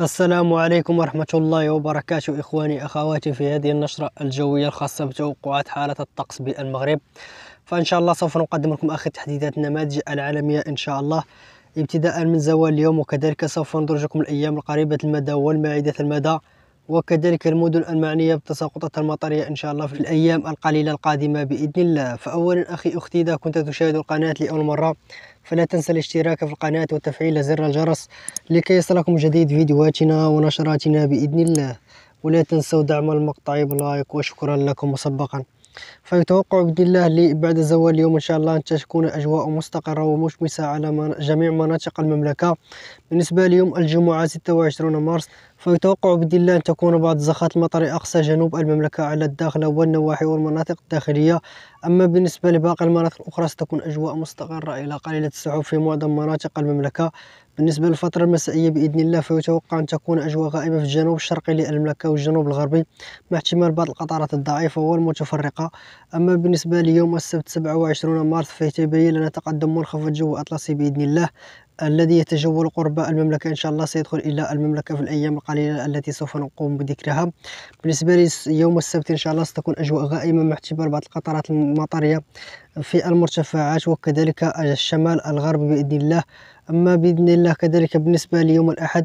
السلام عليكم ورحمة الله وبركاته إخواني أخواتي في هذه النشرة الجوية الخاصة بتوقعات حالة الطقس بالمغرب فإن شاء الله سوف نقدم لكم آخر تحديثات النماذج العالمية إن شاء الله ابتداء من زوال اليوم وكذلك سوف ندرج لكم الأيام القريبة المدى والمعيدة المدى وكذلك المدن المعنية بالتساقطات المطرية إن شاء الله في الأيام القليلة القادمة بإذن الله فأولا أخي أختي إذا كنت تشاهد القناة لأول مرة فلا تنسى الاشتراك في القناة وتفعيل زر الجرس لكي يصلكم جديد فيديوهاتنا ونشراتنا بإذن الله ولا تنسوا دعم المقطع بلايك وشكرا لكم مسبقا فيتوقع بإذن الله بعد زوال اليوم إن شاء الله أن تكون أجواء مستقرة ومشمسة على جميع مناطق المملكة بالنسبة ليوم الجمعة 26 مارس فيتوقع بإذن الله أن تكون بعض زخات المطر أقصى جنوب المملكة على الداخل والنواحي والمناطق الداخلية أما بالنسبة لباقي المناطق الأخرى ستكون أجواء مستقرة إلى قليلة السحب في معظم مناطق المملكة بالنسبة للفترة المسائية بإذن الله فيتوقع أن تكون أجواء غائبة في الجنوب الشرقي للمملكة والجنوب الغربي مع احتمال بعض القطرات الضعيفة والمتفرقة أما بالنسبة ليوم السبت 27 مارس فيتبين لنا تقدم منخفض جو أطلسي بإذن الله الذي يتجول قرب المملكة إن شاء الله سيدخل إلى المملكة في الأيام القليلة التي سوف نقوم بذكرها بالنسبة لي يوم السبت إن شاء الله ستكون أجواء غائمة مع اعتبار بعض القطرات المطرية في المرتفعات وكذلك الشمال الغرب بإذن الله أما بإذن الله كذلك بالنسبة ليوم الأحد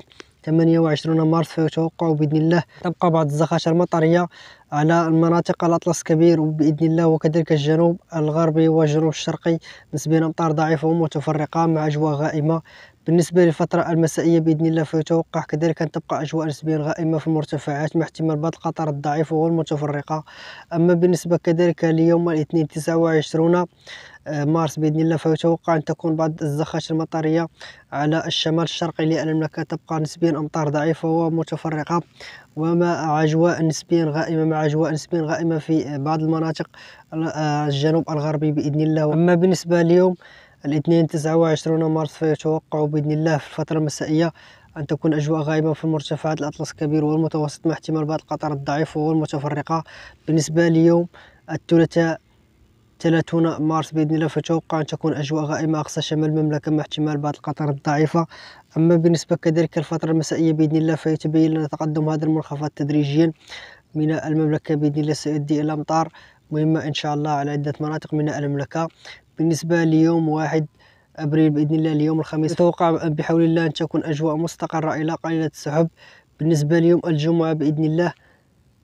28 مارس فيتوقع بإذن الله تبقى بعض الزخاشر المطريه على المناطق الأطلس الكبير بإذن الله وكذلك الجنوب الغربي والجنوب الشرقي نسبيا أمطار ضعيفة ومتفرقة مع أجواء غائمة بالنسبة للفترة المسائية بإذن الله فيتوقع كذلك أن تبقى أجواء نسبيا غائمة في المرتفعات مع احتمال بعض القطر الضعيفة والمتفرقة أما بالنسبة كذلك ليوم الاثنين 29 آه، مارس بإذن الله فيتوقع أن تكون بعض الزخاش المطرية على الشمال الشرقي للمملكة تبقى نسبيا أمطار ضعيفة ومتفرقة ومع أجواء نسبيا غائمة مع أجواء نسبيا غائمة في بعض المناطق آه، الجنوب الغربي بإذن الله أما بالنسبة ليوم الاثنين تسعة وعشرون مارس فيتوقع بإذن الله في الفترة المسائية أن تكون أجواء غائبة في المرتفعات الأطلس الكبير والمتوسط مع احتمال بعض القطر الضعيف والمتفرقة بالنسبة ليوم الثلاثاء 30 مارس باذن الله فتوقع ان تكون اجواء غائمه اقصى شمال المملكه مع احتمال بعض القطر الضعيفه اما بالنسبه كذلك الفتره المسائيه باذن الله فيتبين لنا تقدم هذا المنخفض تدريجيا من المملكه باذن الله سيؤدي الى امطار مهمه ان شاء الله على عده مناطق من المملكه بالنسبة ليوم واحد أبريل بإذن الله اليوم الخميس توقع بحول الله أن تكون أجواء مستقرة إلى قليلة السحب بالنسبة ليوم الجمعة بإذن الله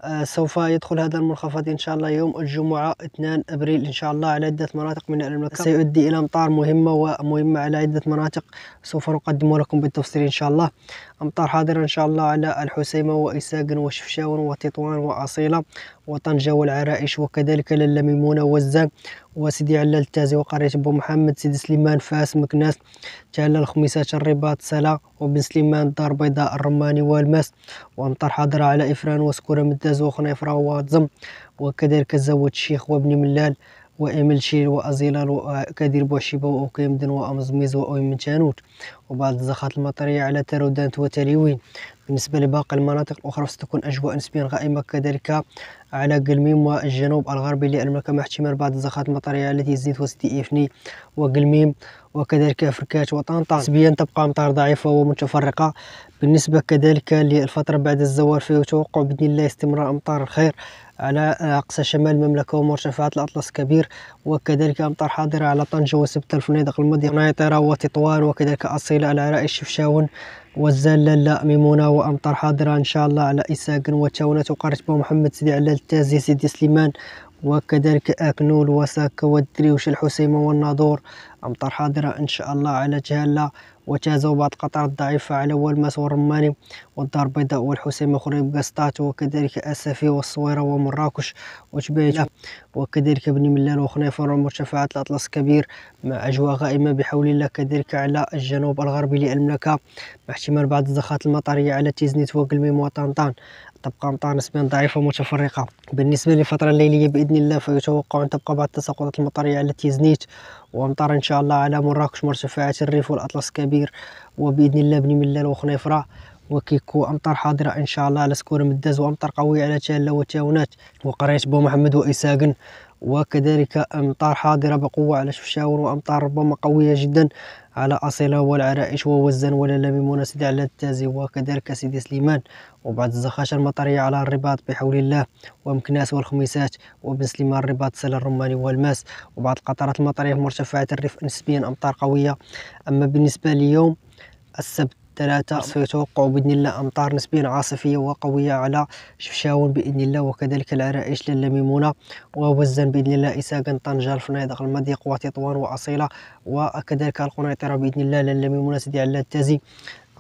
آه، سوف يدخل هذا المنخفض إن شاء الله يوم الجمعة 2 أبريل إن شاء الله على عدة مناطق من المملكة سيؤدي إلى أمطار مهمة ومهمة على عدة مناطق سوف نقدم لكم بالتفصيل إن شاء الله أمطار حاضرة إن شاء الله على الحسيمة وإساقن وشفشاون وتطوان وأصيلة وطنجة والعرائش وكذلك لالا ميمونة والزاق وسيدي علال التازي وقرية بو محمد سيدي سليمان فاس مكناس تالا الخميسات الرباط سلا وبن سليمان الدار البيضاء الرماني والماس وأمطار حاضرة على إفران وسكورة مداز وخنيفرة واتزم وكذلك زود الشيخ وابن ملال وإملشيل وأزيلال وأكادير بوشيبة وأوكيمدن وأمزميز وأويمنتانوت وبعض زخات المطرية على ترودانت وتريوين بالنسبة لباقي المناطق الأخرى ستكون أجواء نسبيا غائمة كذلك على قلميم والجنوب الغربي للمملكة مع احتمال بعض الزخات المطرية التي تزيد وسط إفني وقلميم وكذلك فركات وطنطا نسبيا تبقى أمطار ضعيفة ومتفرقة بالنسبة كذلك للفترة بعد الزوال في توقع بإذن الله استمرار أمطار الخير على أقصى شمال المملكة ومرتفعات الأطلس كبير وكذلك أمطار حاضرة على طنجة وسبتة الفنادق المضيق نايطرة وتطوان وكذلك أصيلة على عرائش شفشاون وزال لا ميمونة وأمطار حاضرة إن شاء الله على إساقن وقارت بو محمد سيدي علال التازي سيدي سليمان وكذلك أكنول وساكا والدريوش الحسيمة والناظور أمطار حاضرة إن شاء الله على جهلة وتجاوبات قطر الضعيفة على والماس والرماني والدار البيضاء والحسيمة خريب بقاسطات وكذلك أسفي والصويرة ومراكش وتبيت وكذلك بني ملال وخنيفر ومرتفعات الأطلس كبير مع أجواء غائمة بحول الله كذلك على الجنوب الغربي للمملكة مع احتمال بعض الزخات المطرية على تيزنيت وقلميم وطنطان تبقى أمطار نسبيا ضعيفة ومتفرقة بالنسبة للفترة الليلية بإذن الله فيتوقع أن تبقى بعض التساقطات المطرية على التيزنيت وأمطار إن شاء الله على مراكش مرتفعات الريف والأطلس الكبير وبإذن الله بني ملال وخنيفرة وكيكو امطار حاضره ان شاء الله على سكور مداز وامطار قويه على تالا وتاونات وقريه بو محمد واساقن وكذلك أمطار حاضرة بقوة على شفشاور وأمطار ربما قوية جدا على أصيلة والعرائش ووزن وللميمونة سيدي على التازي وكذلك سيدي سليمان وبعض الزخاشة المطرية على الرباط بحول الله ومكناس والخميسات وبن سليمان الرباط سلا الرماني والماس وبعض القطرات المطرية في مرتفعات الريف نسبيا أمطار قوية أما بالنسبة ليوم السبت ثلاثة نعم. سيتوقع بإذن الله أمطار نسبيا عاصفية وقوية على شفشاون بإذن الله وكذلك العرائش للميمونة ووزن بإذن الله إساقا طنجة الفنادق المضيق وتطوان وأصيلة وكذلك القنيطرة بإذن الله للميمونة سيدي على التازي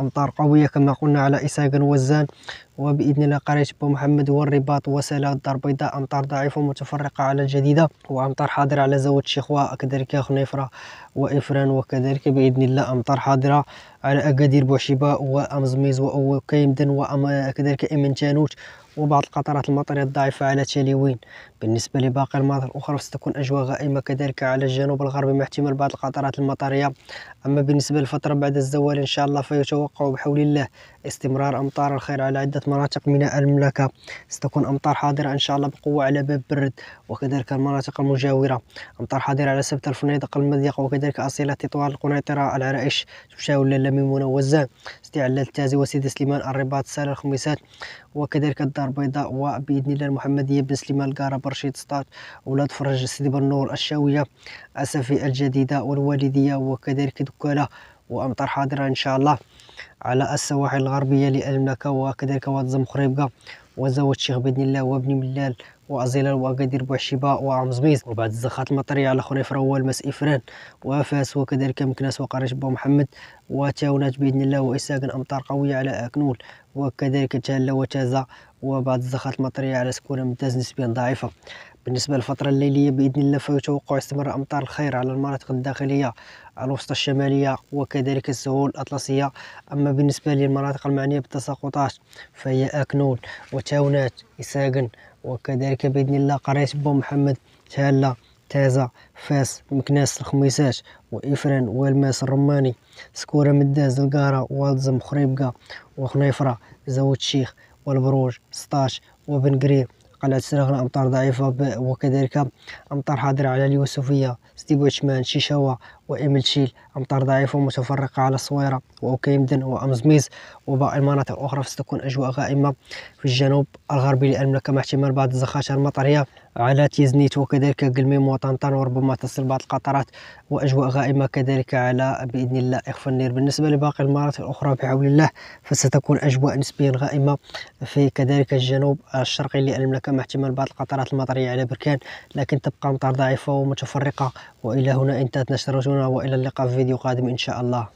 أمطار قوية كما قلنا على إساقا وزان وبإذن الله قرية بو محمد والرباط وسلا الدار البيضاء أمطار ضعيفة متفرقة على الجديدة وأمطار حاضرة على زود الشيخوة كذلك خنيفرة وإفران وكذلك بإذن الله أمطار حاضرة على أكادير بوعشبة وأمزميز وكيمدن وكذلك إمن تانوت وبعض القطرات المطرية الضعيفة على تاليوين بالنسبة لباقي المناطق الأخرى ستكون أجواء غائمة كذلك على الجنوب الغربي مع احتمال بعض القطرات المطرية أما بالنسبة للفترة بعد الزوال إن شاء الله فيتوقع بحول الله استمرار أمطار الخير على عدة مناطق ميناء المملكة ستكون أمطار حاضرة إن شاء الله بقوة على باب برد وكذلك المناطق المجاورة أمطار حاضرة على سبت الفنادق المضيق وكذلك أصيلة تطوان القنيطرة العرائش تشاول للميمونة والزان استعلال التازي وسيدي سليمان الرباط سال الخميسات وكذلك الدار البيضاء وبإذن الله المحمدية بن سليمان القارة برشيد سطات ولاد فرج سيدي بنور الشاوية أسفي الجديدة والوالدية وكذلك دكالة وأمطار حاضرة إن شاء الله على السواحل الغربية للمملكة وكذلك واد زمخريبكة وزوج الشيخ بإذن الله وبن ملال وأزيلال وأكادير بوحشيبة وعمزميز وبعد الزخات المطرية على خريف روال مس إفران وفاس وكذلك مكناس وقريش بو محمد وتاونات بإذن الله وإساكن أمطار قوية على أكنول وكذلك تهلا وتازا وبعد الزخات المطرية على سكونه ممتاز نسبيا ضعيفة بالنسبة للفترة الليلية بإذن الله فيتوقع استمرار أمطار الخير على المناطق الداخلية الوسطى الشمالية وكذلك السهول الأطلسية أما بالنسبة للمناطق المعنية بالتساقطات فهي أكنول وتاونات اساكن وكذلك بإذن الله قرية بو محمد تهلا تازا فاس مكناس الخميسات وإفران والماس الرماني سكورة مداز القارة والزم خريبقة وخنيفرة زود الشيخ والبروج سطاش وبنقرير على تسرغ الأمطار ضعيفة وكذلك أمطار حاضرة على اليوسفية ستيبوتشمان شيشاوا شيل أمطار ضعيفة ومتفرقة على الصويرة وأوكيمدن وأمزميز وباقي المناطق الأخرى فستكون أجواء غائمة في الجنوب الغربي للمملكة مع احتمال بعض الزخاشر المطرية على تيزنيت وكذلك قلميم وطنطان وربما تصل بعض القطرات وأجواء غائمة كذلك على بإذن الله إخفنير بالنسبة لباقي المناطق الأخرى بحول الله فستكون أجواء نسبيا غائمة في كذلك الجنوب الشرقي للمملكة مع احتمال بعض القطرات المطرية على بركان لكن تبقى أمطار ضعيفة ومتفرقة وإلى هنا انتهت نشرة تشاهدونا والى اللقاء في فيديو قادم ان شاء الله